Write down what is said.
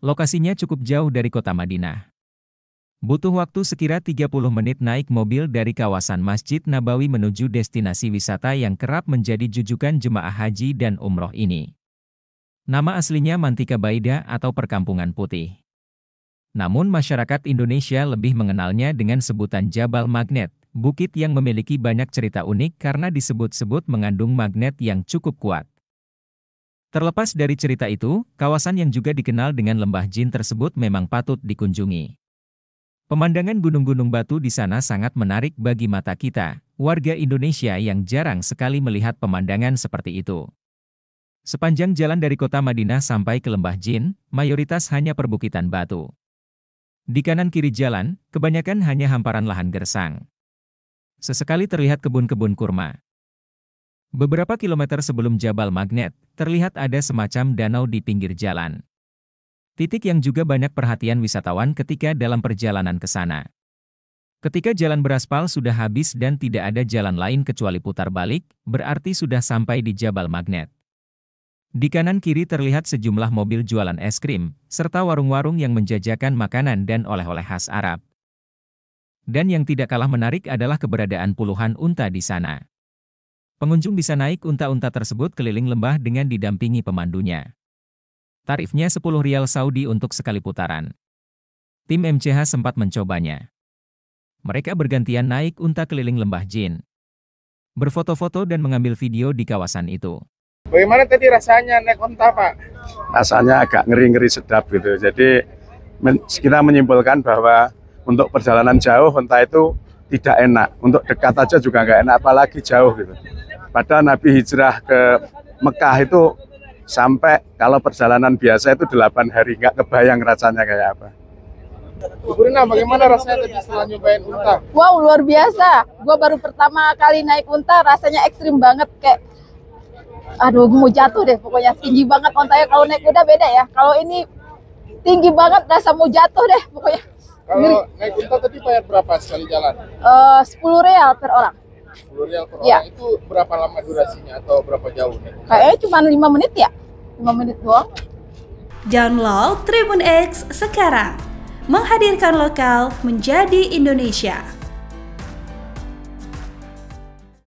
Lokasinya cukup jauh dari kota Madinah. Butuh waktu sekira 30 menit naik mobil dari kawasan Masjid Nabawi menuju destinasi wisata yang kerap menjadi jujukan jemaah haji dan umroh ini. Nama aslinya Mantika Baida atau Perkampungan Putih. Namun masyarakat Indonesia lebih mengenalnya dengan sebutan Jabal Magnet, bukit yang memiliki banyak cerita unik karena disebut-sebut mengandung magnet yang cukup kuat. Terlepas dari cerita itu, kawasan yang juga dikenal dengan lembah jin tersebut memang patut dikunjungi. Pemandangan gunung-gunung batu di sana sangat menarik bagi mata kita, warga Indonesia yang jarang sekali melihat pemandangan seperti itu. Sepanjang jalan dari kota Madinah sampai ke lembah jin, mayoritas hanya perbukitan batu. Di kanan kiri jalan, kebanyakan hanya hamparan lahan gersang. Sesekali terlihat kebun-kebun kurma. Beberapa kilometer sebelum Jabal Magnet, terlihat ada semacam danau di pinggir jalan. Titik yang juga banyak perhatian wisatawan ketika dalam perjalanan ke sana. Ketika jalan beraspal sudah habis dan tidak ada jalan lain kecuali putar balik, berarti sudah sampai di Jabal Magnet. Di kanan kiri terlihat sejumlah mobil jualan es krim, serta warung-warung yang menjajakan makanan dan oleh-oleh khas Arab. Dan yang tidak kalah menarik adalah keberadaan puluhan unta di sana. Pengunjung bisa naik unta-unta tersebut keliling lembah dengan didampingi pemandunya. Tarifnya 10 rial Saudi untuk sekali putaran. Tim MCH sempat mencobanya. Mereka bergantian naik unta keliling lembah Jin. Berfoto-foto dan mengambil video di kawasan itu. Bagaimana tadi rasanya naik unta, Pak? Rasanya agak ngeri-ngeri sedap gitu. Jadi kita menyimpulkan bahwa untuk perjalanan jauh unta itu tidak enak. Untuk dekat aja juga nggak enak, apalagi jauh gitu. Padahal Nabi hijrah ke Mekah itu sampai kalau perjalanan biasa itu 8 hari nggak kebayang rasanya kayak apa. Burina, bagaimana rasanya tadi setelah nyobain unta? Wow, luar biasa. Gue baru pertama kali naik unta, rasanya ekstrim banget. Kayak, aduh, gue mau jatuh deh. Pokoknya tinggi banget untanya. Kalau naik kuda beda ya. Kalau ini tinggi banget, rasa mau jatuh deh. Pokoknya. Kalau naik unta tadi bayar berapa sekali jalan? 10 eh, real per orang. Sebelumnya per ya. orang itu berapa lama durasinya atau berapa jauh? Kayaknya cuma 5 menit ya? 5 menit doang. Download Tribun X sekarang. Menghadirkan lokal menjadi Indonesia.